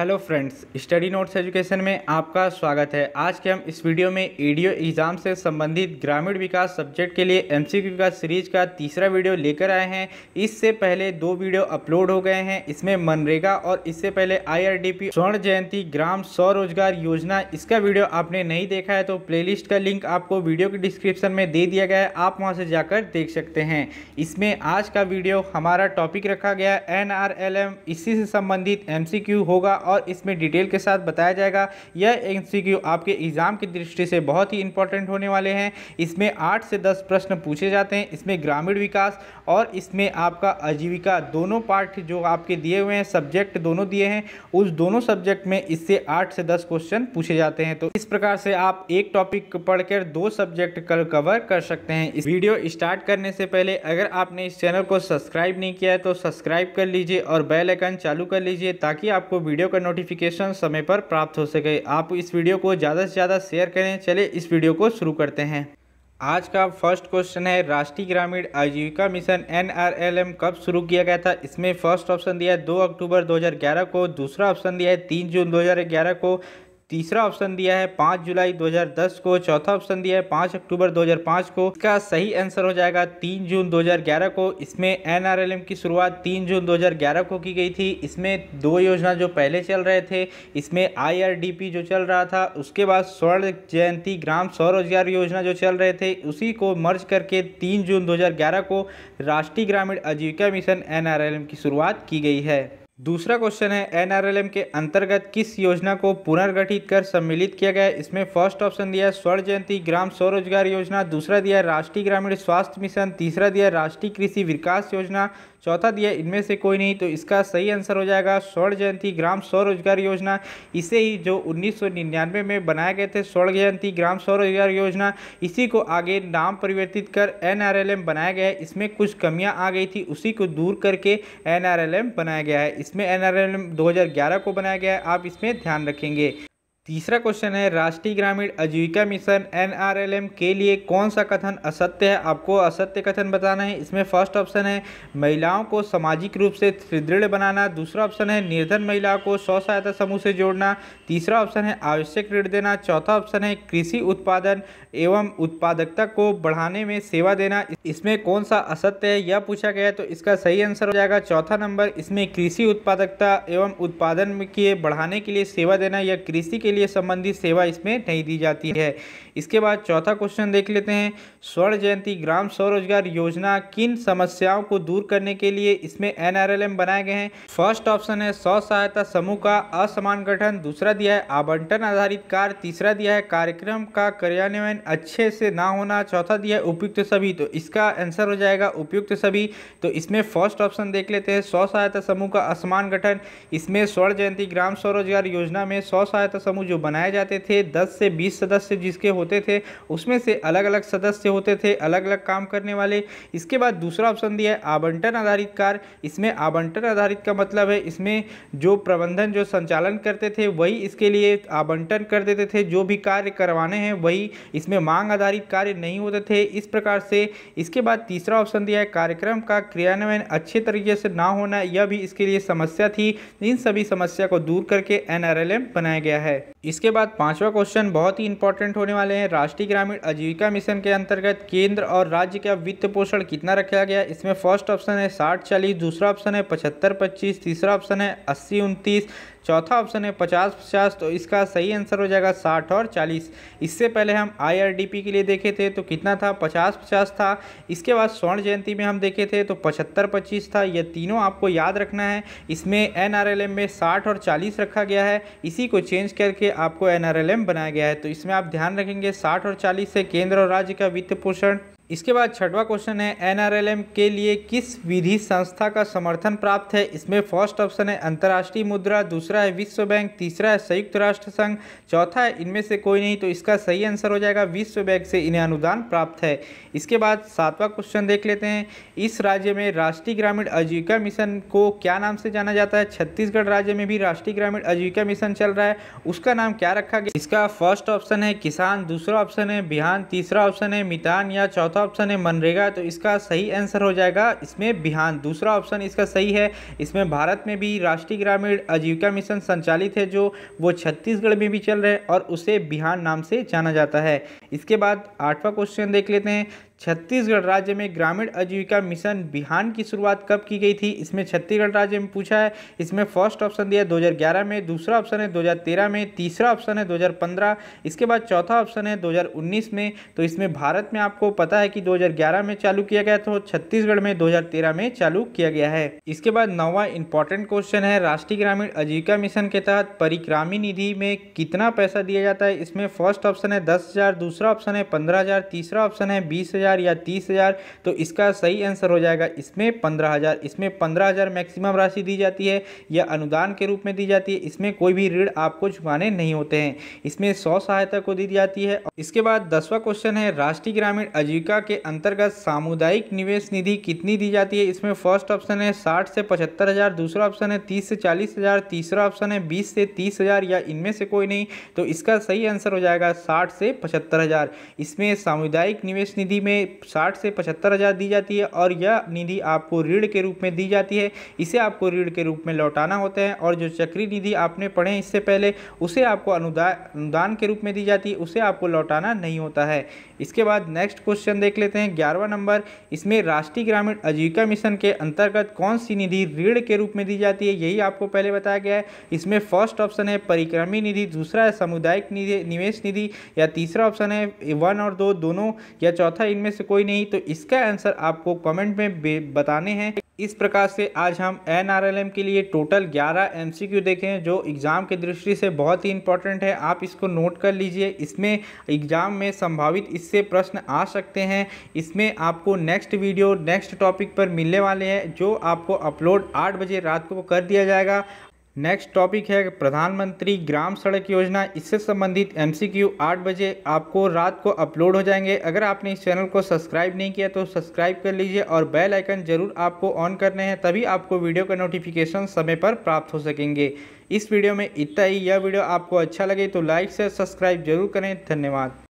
hello friends study notes education में आपका स्वागत है आज के हम इस वीडियो में एडीओ e एग्ज़ाम से संबंधित ग्रामीण विकास सब्जेक्ट के लिए एमसीक्यू का सीरीज का तीसरा वीडियो लेकर आए हैं इससे पहले दो वीडियो अपलोड हो गए हैं इसमें मनरेगा और इससे पहले आईआरडीपी स्वर्ण जयंती ग्राम स्वरोजगार योजना इसका वीडियो आपने नहीं देखा है तो प्ले का लिंक आपको वीडियो के डिस्क्रिप्शन में दे दिया गया है आप वहाँ से जाकर देख सकते हैं इसमें आज का वीडियो हमारा टॉपिक रखा गया एन इसी से संबंधित एम होगा और इसमें डिटेल के साथ बताया जाएगा यह एमसीक्यू आपके एग्ज़ाम की दृष्टि से बहुत ही इंपॉर्टेंट होने वाले हैं इसमें आठ से दस प्रश्न पूछे जाते हैं इसमें ग्रामीण विकास और इसमें आपका आजीविका दोनों पार्ट जो आपके दिए हुए हैं सब्जेक्ट दोनों दिए हैं उस दोनों सब्जेक्ट में इससे आठ से दस क्वेश्चन पूछे जाते हैं तो इस प्रकार से आप एक टॉपिक पढ़कर दो सब्जेक्ट कल कवर कर सकते हैं इस वीडियो स्टार्ट करने से पहले अगर आपने इस चैनल को सब्सक्राइब नहीं किया है तो सब्सक्राइब कर लीजिए और बेल आइकन चालू कर लीजिए ताकि आपको वीडियो का पर नोटिफिकेशन समय पर प्राप्त हो सके आप इस वीडियो को ज़्यादा से ज़्यादा शेयर करें चलिए इस वीडियो को शुरू करते हैं आज का फर्स्ट क्वेश्चन है राष्ट्रीय ग्रामीण आजीविका मिशन एनआरएलएम कब शुरू किया गया था इसमें फर्स्ट ऑप्शन दिया है दो अक्टूबर 2011 को दूसरा ऑप्शन दिया है तीन जून 2011 को तीसरा ऑप्शन दिया है पाँच जुलाई 2010 को चौथा ऑप्शन दिया है पाँच अक्टूबर 2005 को इसका सही आंसर हो जाएगा तीन जून 2011 को इसमें एनआरएलएम की शुरुआत तीन जून 2011 को की गई थी इसमें दो योजना जो पहले चल रहे थे इसमें आईआरडीपी जो चल रहा था उसके बाद स्वर्ण जयंती ग्राम स्वरोजगार योजना जो चल रहे थे उसी को मर्ज करके तीन जून दो को राष्ट्रीय ग्रामीण आजीविका मिशन एन की शुरुआत की गई है दूसरा क्वेश्चन है एनआरएलएम के अंतर्गत किस योजना को पुनर्गठित कर सम्मिलित किया गया इसमें फर्स्ट ऑप्शन दिया है स्वर्ण जयंती ग्राम स्वरोजगार योजना दूसरा दिया है राष्ट्रीय ग्रामीण स्वास्थ्य मिशन तीसरा दिया है राष्ट्रीय कृषि विकास योजना चौथा दिया इनमें से कोई नहीं तो इसका सही आंसर हो जाएगा स्वर्ण जयंती ग्राम स्वरोजगार योजना इसे ही जो उन्नीस में बनाए गए थे स्वर्ण जयंती ग्राम स्वरोजगार योजना इसी को आगे नाम परिवर्तित कर एन बनाया गया है इसमें कुछ कमियाँ आ गई थी उसी को दूर करके एन बनाया गया है इसमें एन आर दो हज़ार ग्यारह को बनाया गया है आप इसमें ध्यान रखेंगे तीसरा क्वेश्चन है राष्ट्रीय ग्रामीण आजीविका मिशन एनआरएलएम के लिए कौन सा कथन असत्य है आपको असत्य कथन बताना है इसमें फर्स्ट ऑप्शन है महिलाओं को सामाजिक रूप से सुदृढ़ बनाना दूसरा ऑप्शन है निर्धन महिलाओं को स्व सहायता समूह से जोड़ना तीसरा ऑप्शन है आवश्यक ऋण देना चौथा ऑप्शन है कृषि उत्पादन एवं उत्पादकता को बढ़ाने में सेवा देना इसमें कौन सा असत्य है यह पूछा गया तो इसका सही आंसर हो जाएगा चौथा नंबर इसमें कृषि उत्पादकता एवं उत्पादन के बढ़ाने के लिए सेवा देना या कृषि के के लिए संबंधित सेवा इसमें नहीं दी जाती है इसके बाद चौथा क्वेश्चन देख लेते हैं स्वर्ण जयंती ग्राम स्वरोजगार योजना किन समस्याओं को दूर करने के लिए इसमें एन बनाए गए हैं फर्स्ट ऑप्शन है स्व सहायता समूह का असमान गठन दूसरा दिया है आवंटन आधारित कार्य तीसरा दिया है कार्यक्रम का कार्यान्वयन अच्छे से ना होना चौथा दिया है उपयुक्त सभी तो इसका आंसर हो जाएगा उपयुक्त सभी तो इसमें फर्स्ट ऑप्शन देख लेते हैं स्व सहायता समूह का असमान गठन इसमें स्वर्ण जयंती ग्राम स्वरोजगार योजना में स्व सहायता समूह समूह जो बनाए जाते थे दस से बीस सदस्य जिसके होते थे उसमें से अलग अलग सदस्य होते थे अलग अलग काम करने वाले इसके बाद दूसरा ऑप्शन दिया है आवंटन आधारित कार्य इसमें आवंटन आधारित का मतलब है इसमें जो प्रबंधन जो संचालन करते थे वही इसके लिए आवंटन कर देते थे जो भी कार्य करवाने हैं वही इसमें मांग आधारित कार्य नहीं होते थे इस प्रकार से इसके बाद तीसरा ऑप्शन दिया है कार्यक्रम का क्रियान्वयन अच्छे तरीके से ना होना यह भी इसके लिए समस्या थी इन सभी समस्या को दूर करके एन बनाया गया है इसके बाद पांचवा क्वेश्चन बहुत ही इंपॉर्टेंट होने वाले हैं राष्ट्रीय ग्रामीण आजीविका मिशन के अंतर्गत केंद्र और राज्य का वित्त पोषण कितना रखा गया इसमें फर्स्ट ऑप्शन है साठ चालीस दूसरा ऑप्शन है पचहत्तर पच्चीस तीसरा ऑप्शन है अस्सी उनतीस चौथा ऑप्शन है पचास पचास तो इसका सही आंसर हो जाएगा साठ और चालीस इससे पहले हम आई के लिए देखे थे तो कितना था पचास पचास था इसके बाद स्वर्ण जयंती में हम देखे थे तो पचहत्तर पच्चीस था यह तीनों आपको याद रखना है इसमें एन में साठ और चालीस रखा गया है इसी को चेंज करके आपको एन बनाया गया है तो इसमें आप ध्यान रखेंगे साठ और चालीस से केंद्र और राज्य का वित्त पोषण इसके बाद छठवा क्वेश्चन है एनआरएलएम के लिए किस विधि संस्था का समर्थन प्राप्त है इसमें फर्स्ट ऑप्शन है अंतर्राष्ट्रीय मुद्रा दूसरा है विश्व बैंक तीसरा है संयुक्त राष्ट्र संघ चौथा है इनमें से कोई नहीं तो इसका सही आंसर हो जाएगा विश्व बैंक से इन्हें अनुदान प्राप्त है इसके बाद सातवां क्वेश्चन देख लेते हैं इस राज्य में राष्ट्रीय ग्रामीण आजीविका मिशन को क्या नाम से जाना जाता है छत्तीसगढ़ राज्य में भी राष्ट्रीय ग्रामीण आजीविका मिशन चल रहा है उसका नाम क्या रखा गया इसका फर्स्ट ऑप्शन है किसान दूसरा ऑप्शन है बिहान तीसरा ऑप्शन है मितान या चौथा चौथा ऑप्शन है मनरेगा तो इसका सही आंसर हो जाएगा इसमें बिहान दूसरा ऑप्शन इसका सही है इसमें भारत में भी राष्ट्रीय ग्रामीण आजीविका मिशन संचालित है जो वो छत्तीसगढ़ में भी चल रहे और उसे बिहान नाम से जाना जाता है इसके बाद आठवां क्वेश्चन देख लेते हैं छत्तीसगढ़ राज्य में ग्रामीण आजीविका मिशन बिहान की शुरुआत कब की गई थी इसमें छत्तीसगढ़ राज्य में पूछा है इसमें फर्स्ट ऑप्शन दिया 2011 में दूसरा ऑप्शन है 2013 में तीसरा ऑप्शन है 2015 इसके बाद चौथा ऑप्शन है 2019 में तो इसमें भारत में आपको पता है कि 2011 में चालू किया गया था छत्तीसगढ़ में 2013 में चालू किया गया है इसके बाद नौवा इंपॉर्टेंट क्वेश्चन है राष्ट्रीय ग्रामीण आजीविका मिशन के तहत परिक्रामी निधि में कितना पैसा दिया जाता है इसमें फर्स्ट ऑप्शन है दस हजार दूसरा ऑप्शन है पंद्रह हजार तीसरा ऑप्शन है बीस हजार या तीस हजार तो इसका सही आंसर हो जाएगा इसमें पंद्रह हजार इसमें पंद्रह हजार मैक्सिमम राशि दी जाती है या अनुदान के रूप में दी जाती है इसमें कोई भी ऋण आपको चुकाने नहीं होते हैं इसमें सौ सहायता को दी जाती है इसके बाद दसवा क्वेश्चन है राष्ट्रीय ग्रामीण आजीविका तालिका के अंतर्गत सामुदायिक निवेश निधि कितनी दी जाती है इसमें फर्स्ट ऑप्शन है साठ से पचहत्तर हज़ार दूसरा ऑप्शन है तीस से चालीस हज़ार तीसरा ऑप्शन है बीस से तीस हज़ार या इनमें से कोई नहीं तो इसका सही आंसर हो जाएगा साठ से पचहत्तर हज़ार इसमें सामुदायिक निवेश निधि में साठ से पचहत्तर हज़ार दी जाती है और यह निधि आपको ऋण के रूप में दी जाती है इसे आपको ऋण के रूप में लौटाना होता है और जो चक्री निधि आपने पढ़े इससे पहले उसे आपको अनुदान अनुदान के रूप में दी जाती है उसे आपको लौटाना नहीं होता है इसके बाद नेक्स्ट क्वेश्चन देख लेते हैं ग्यारहवा नंबर इसमें राष्ट्रीय ग्रामीण आजीविका मिशन के अंतर्गत कौन सी निधि ऋण के रूप में दी जाती है यही आपको पहले बताया गया है इसमें फर्स्ट ऑप्शन है परिक्रमी निधि दूसरा है सामुदायिक निवेश निधि या तीसरा ऑप्शन है वन और दो दोनों या चौथा इनमें से कोई नहीं तो इसका आंसर आपको कमेंट में बताने हैं इस प्रकार से आज हम एन के लिए टोटल 11 एम देखें जो एग्ज़ाम के दृष्टि से बहुत ही इंपॉर्टेंट है आप इसको नोट कर लीजिए इसमें एग्ज़ाम में संभावित इससे प्रश्न आ सकते हैं इसमें आपको नेक्स्ट वीडियो नेक्स्ट टॉपिक पर मिलने वाले हैं जो आपको अपलोड आठ बजे रात को कर दिया जाएगा नेक्स्ट टॉपिक है प्रधानमंत्री ग्राम सड़क योजना इससे संबंधित एमसीक्यू 8 बजे आपको रात को अपलोड हो जाएंगे अगर आपने इस चैनल को सब्सक्राइब नहीं किया तो सब्सक्राइब कर लीजिए और बेल आइकन जरूर आपको ऑन करने हैं तभी आपको वीडियो का नोटिफिकेशन समय पर प्राप्त हो सकेंगे इस वीडियो में इतना ही यह वीडियो आपको अच्छा लगे तो लाइक से सब्सक्राइब जरूर करें धन्यवाद